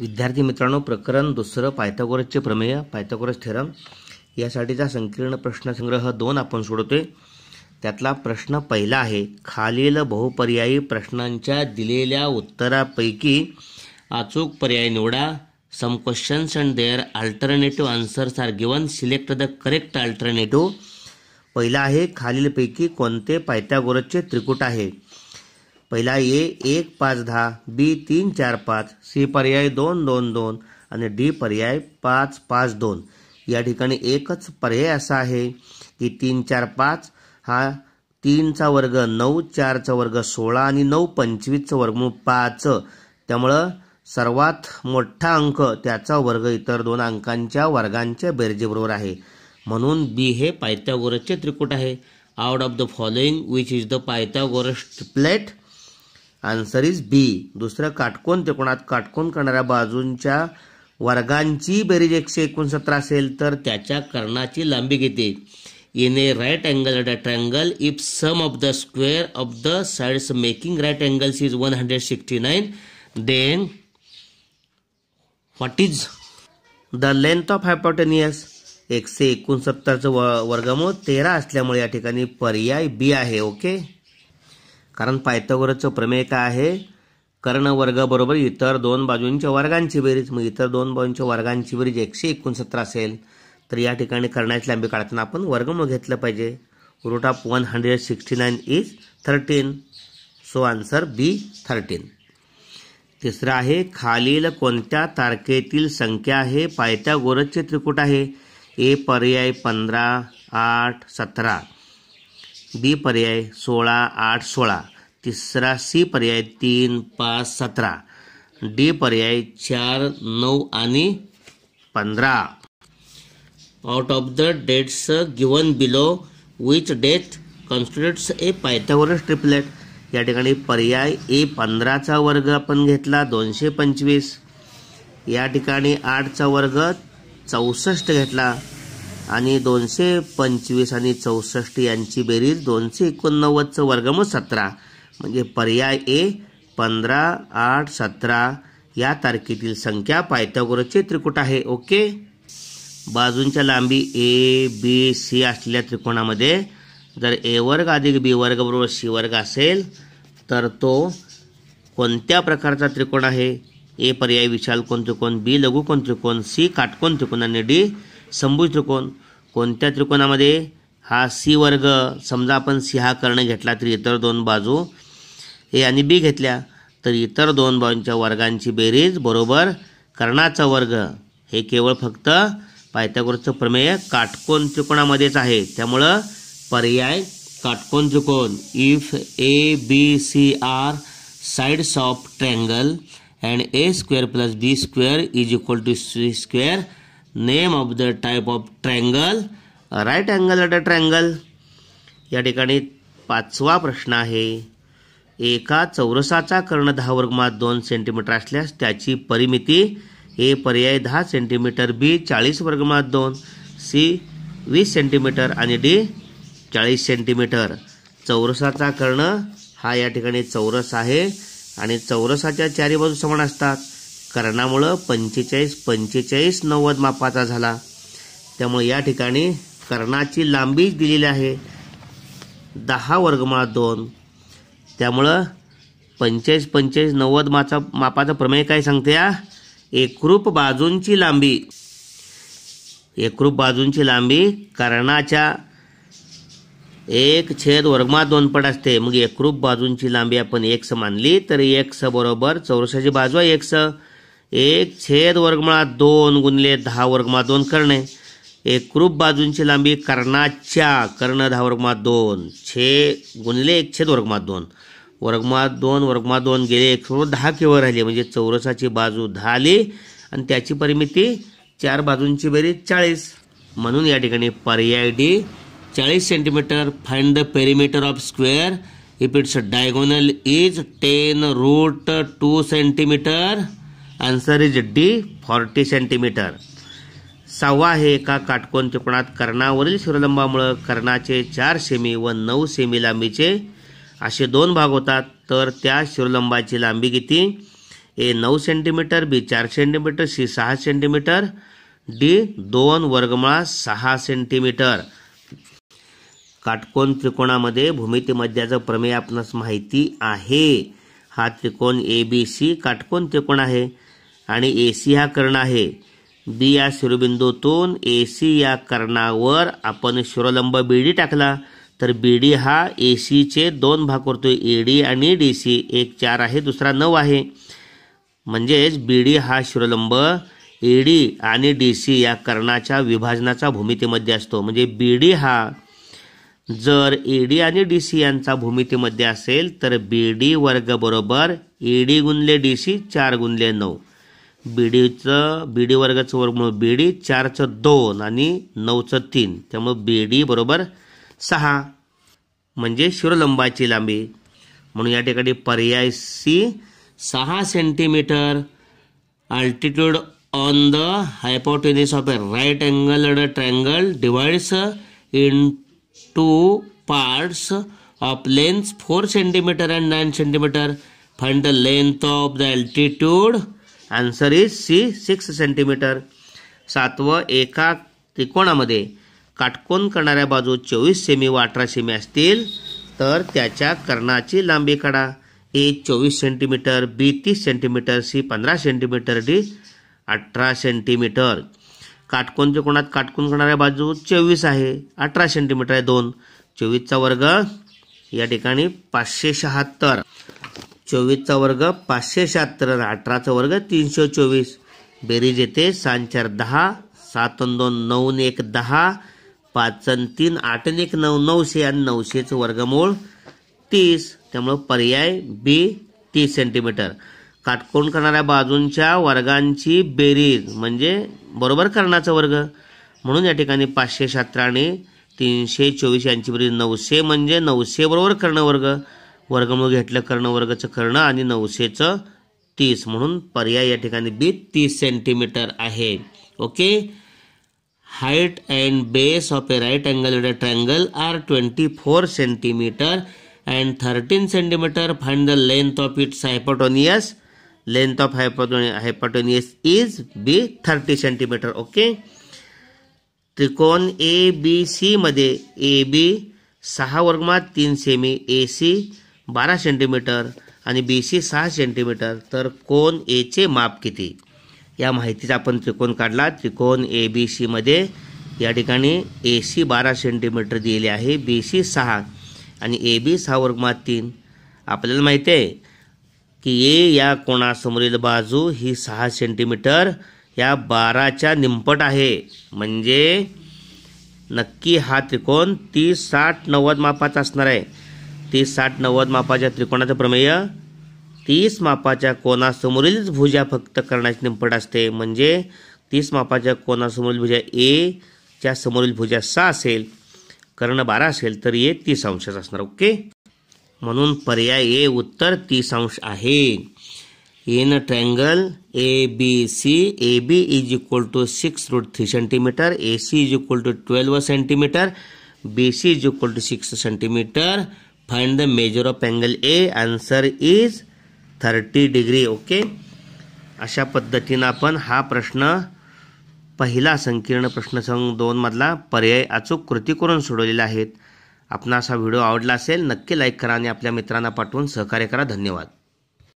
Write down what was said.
विद्यार्थी मित्रांनो प्रकरण दुसरं पायथागोरसचे प्रमेय पायथागोरस थेरम यासाठीचा संकीर्ण प्रश्नसंग्रह दोन आपण सोडवतोय त्यातला प्रश्न पहिला आहे खालील बहुपर्यायी प्रश्नांच्या दिलेल्या उत्तरापैकी अचूक पर्याय निवडा some questions and their alternative answers are given select the correct alternative पहिला आहे खालीलपैकी कोणते पायथागोरसचे त्रिकूट आहे पहिला ए एक पाच दहा बी तीन चार पाच सी पर्याय दोन दोन दोन आणि डी पर्याय पाच पाच दोन या ठिकाणी एकच पर्याय असा आहे की तीन चार पाच हा तीनचा वर्ग नऊ चारचा वर्ग सोळा आणि नऊ पंचवीसचं वर्ग पाच त्यामुळं सर्वात मोठा अंक त्याचा वर्ग इतर दोन अंकांच्या वर्गांच्या बेरजेबरोबर आहे म्हणून बी हे पायथागोरसचे त्रिकूट आहे out of the following which is the Pythagoras triplet answer is B दुसरं काटकोन त्रिकोणात काटकोन करणाऱ्या बाजूंच्या वर्गांची बेरीज एकशे एकोणसत्तर असेल तर त्याच्या कर्णाची लांबी किती in a right angle at a triangle if sum of the square of the sides making right angles is one hundred sixty nine then what is the length of hypotenuse एकशे एकोणसत्तरचं व वर्गमूळ तेरा असल्यामुळे या ठिकाणी पर्याय बी आहे ओके कारण पायथागोरसचं प्रमेय काय आहे बरोबर इतर दोन बाजूंच्या वर्गांची बेरीज मग इतर दोन बाजूंच्या वर्गांची बेरीज एकशे एकोणसत्तर असेल तर या ठिकाणी कर्णाची लांबी काढताना आपण वर्गमूळ घेतलं पाहिजे root of one hundred sixty nine is thirteen so answer B thirteen तिसरं आहे खालील कोणत्या तारखेतील संख्या आहे पायथ्यागोरजचे गोरजचे त्रिकूट आहे ए पर्याय पंधरा आठ सतरा बी पर्याय सोळा आठ सोळा तिसरा सी पर्याय तीन पाच सतरा डी पर्याय चार नऊ आणि पंधरा out of the dates given below which death constitutes a पायथ्यावर ट्रिपलेट या ठिकाणी पर्याय ए पंधराचा वर्ग आपण घेतला दोनशे पंचवीस या ठिकाणी आठचा वर्ग चौसष्ट घेतला आणि दोनशे पंचवीस आणि चौसष्ट यांची बेरीज दोनशे एकोणनव्वदचं वर्ग मग सतरा म्हणजे पर्याय ए पंधरा आठ सतरा या तारखेतील संख्या पायथागोरसचे त्रिकुट आहे ओके बाजूंच्या लांबी ए बी सी असलेल्या त्रिकोणामध्ये जर ए वर्ग अधिक बी वर्ग बरोबर सी वर्ग असेल तर तो कोणत्या प्रकारचा त्रिकोण आहे ए पर्याय विशाल कोण त्रिकोण बी लघुकोण त्रिकोण सी काटकोण त्रिकोण आणि डी संभुज त्रिकोण कोणत्या त्रिकोणामध्ये हा सी वर्ग समजा आपण सी हा कर्ण घेतला तरी इतर दोन बाजू ए आणि बी घेतल्या तर इतर दोन बाजूंच्या वर्गांची बेरीज बरोबर कर्णाचा वर्ग हे केवळ फक्त पायथ्यागोरसचं प्रमेय काटकोन त्रिकोणामध्येच आहे त्यामुळं पर्याय काटकोन त्रिकोण if A B C are sides of triangle and A square plus B square is equal to C square name of the type of triangle right angle at a triangle या ठिकाणी पाचवा प्रश्न आहे एका चौरसाचा कर्ण दहा वर्गमात दोन सेंटीमीटर असल्यास त्याची परिमिती ए पर्याय दहा सेंटीमीटर बी चाळीस वर्गमात दोन सी वीस सेंटीमीटर आणि डी चाळीस सेंटीमीटर चौरसाचा कर्ण हा या ठिकाणी चौरस आहे आणि चौरसाच्या चारी बाजू समान असतात कर्णामुळं पंचेचाळीस पंचेचाळीस नव्वद मापाचा झाला त्यामुळे या ठिकाणी कर्णाची लांबी दिलेली आहे दहा वर्गमात दोन त्यामुळं पंचेचाळीस पंचेचाळीस नव्वद माचा मापाचा प्रमेय काय सांगते या एकरूप बाजूंची लांबी एकरूप बाजूंची लांबी कर्णाच्या एक छेद वर्गमा दोनपट असते मग एकरूप बाजूंची लांबी आपण एक स मानली तर एक स बरोबर चौरसाची बाजू आहे एक स एक छेद वर्गमा दोन गुणले दहा वर्गमा दोन करणे एकरूप बाजूंची लांबी कर्णाच्या कर्ण दहा वर्गमा दोन छे गुणले एक छेद वर्गमा दोन वर्गमात दोन वर्गमात दोन गेले एक एकशे दहा केवळ राहिले म्हणजे चौरसाची बाजू दहा आली आणि त्याची परिमिती चार बाजूंची बेरीज चाळीस म्हणून या ठिकाणी पर्याय डी चाळीस centimetre find the perimeter of square if its diagonal is ten root two centimetre answer is D forty centimetre सहावा आहे एका काटकोन त्रिकोणात कर्णावरील शिरोलंबामुळे कर्णाचे चार सेमी व नऊ सेमी लांबीचे असे दोन भाग होतात तर त्या शिरोलंबाची लांबी किती ए नऊ सेंटीमीटर बी चार सेंटीमीटर सी सहा सेंटीमीटर डी दोन वर्गमाळा सहा सेंटीमीटर काटकोन त्रिकोणामध्ये भूमिती मध्याचं प्रमेय आपणास माहिती आहे हा त्रिकोण ए बी सी काटकोन त्रिकोण आहे आणि ए सी हा कर्ण आहे बी या शिरोबिंदूतून ए सी या कर्णावर आपण शिरोलंब बीडी टाकला तर बी डी हा ए सीचे दोन भाग करतो ए डी आणि डी सी एक चार आहे दुसरा नऊ आहे म्हणजेच बी डी हा शिरोलंब ए डी आणि डी सी या कर्णाच्या विभाजनाचा भूमितीमध्ये असतो म्हणजे बी डी हा जर ए डी आणि डी सी यांचा भूमितीमध्ये असेल तर बी डी वर्ग बरोबर ए डी गुणले डी सी चार गुणले नऊ बी डीचं बी डी वर्गाचं वर्गमूळ बी डी चारचं दोन आणि नऊचं तीन त्यामुळं बी डी बरोबर सहा म्हणजे शिरोलंबाची लांबी म्हणून या ठिकाणी पर्याय सी सहा centimetre altitude on the hypotenuse of a right angle and a triangle divides in two parts of length four centimetre and nine centimetre find the length of the altitude answer is C six centimetre सातवं एका त्रिकोणामध्ये काटकोन करणाऱ्या बाजू चोवीस semi व अठरा semi असतील तर त्याच्या कर्णाची लांबी काढा ए चोवीस सेंटीमीटर बी तीस सेंटीमीटर सी पंधरा सेंटीमीटर डी अठरा सेंटीमीटर काटकोन कोणात काटकोन करणाऱ्या बाजू चोवीस आहे अठरा सेंटीमीटर आहे दोन चोवीसचा वर्ग या ठिकाणी पाचशे शहात्तर चोवीसचा वर्ग पाचशे शहात्तर अठराचा वर्ग तीनशे चोवीस बेरीज येते चार दहा सात दोन नऊ एक दहा पाच तीन आठ एक नऊ नऊशे आणि नऊशेचं वर्गमूळ तीस त्यामुळं पर्याय बी तीस सेंटीमीटर काटकोण करणाऱ्या बाजूंच्या वर्गांची बेरीज म्हणजे बरोबर करण्याचा वर्ग म्हणून या ठिकाणी पाचशे शास्त्र आणि तीनशे चोवीस यांची बेरीज नऊशे म्हणजे नऊशे बरोबर कर्णवर्ग वर्ग वर्गमूळ घेतलं कर्णवर्गचं कर्ण आणि नऊशेचं तीस म्हणून पर्याय या ठिकाणी बी तीस सेंटीमीटर आहे okay height and base of a right angle triangle are 24 cm and 13 cm find the length of its hypotenuse length of hypotenuse is b 30 cm okay त्रिकोण ए बी सीमध्ये ए बी सहा वर्गमात तीन सेमी A C बारा centimetre आणि B C सहा centimetre तर कोण चे माप किती या माहितीचा आपण त्रिकोण काढला त्रिकोण ए बी सीमध्ये या ठिकाणी ए सी बारा सेंटीमीटर दिले आहे बी सी सहा आणि ए बी सहा वर्गमा तीन आपल्याला माहिती आहे की ए या कोणासमोरील बाजू ही सहा सेंटीमीटर या बाराच्या निंपट आहे म्हणजे नक्की हा त्रिकोण तीस साठ नव्वद मापाचा असणार आहे तीस साठ नव्वद मापाच्या त्रिकोणाचं प्रमेय तीस मापाच्या कोणासमोरीलच भुजा फक्त कर्णाची निंपट असते म्हणजे तीस मापाच्या कोणासमोरील भुजा ए च्या समोरील भुजा सहा असेल कर्ण बारा असेल तर ए तीस अंशच असणार ओके म्हणून पर्याय ए उत्तर तीस अंश आहे in triangle A B C A B is equal to six root three centimetre A C is equal to twelve centimetre B C is equal to six centimetre find the measure of angle A answer is thirty degree okay अशा पद्धतीनं आपण हा प्रश्न पहिला संकीर्ण प्रश्नसंघ दोनमधला पर्याय अचूक कृती करून सोडवलेला आहेत आपणास हा व्हिडिओ आवडला असेल नक्की लाईक करा आणि आपल्या मित्रांना पाठवून सहकार्य करा धन्यवाद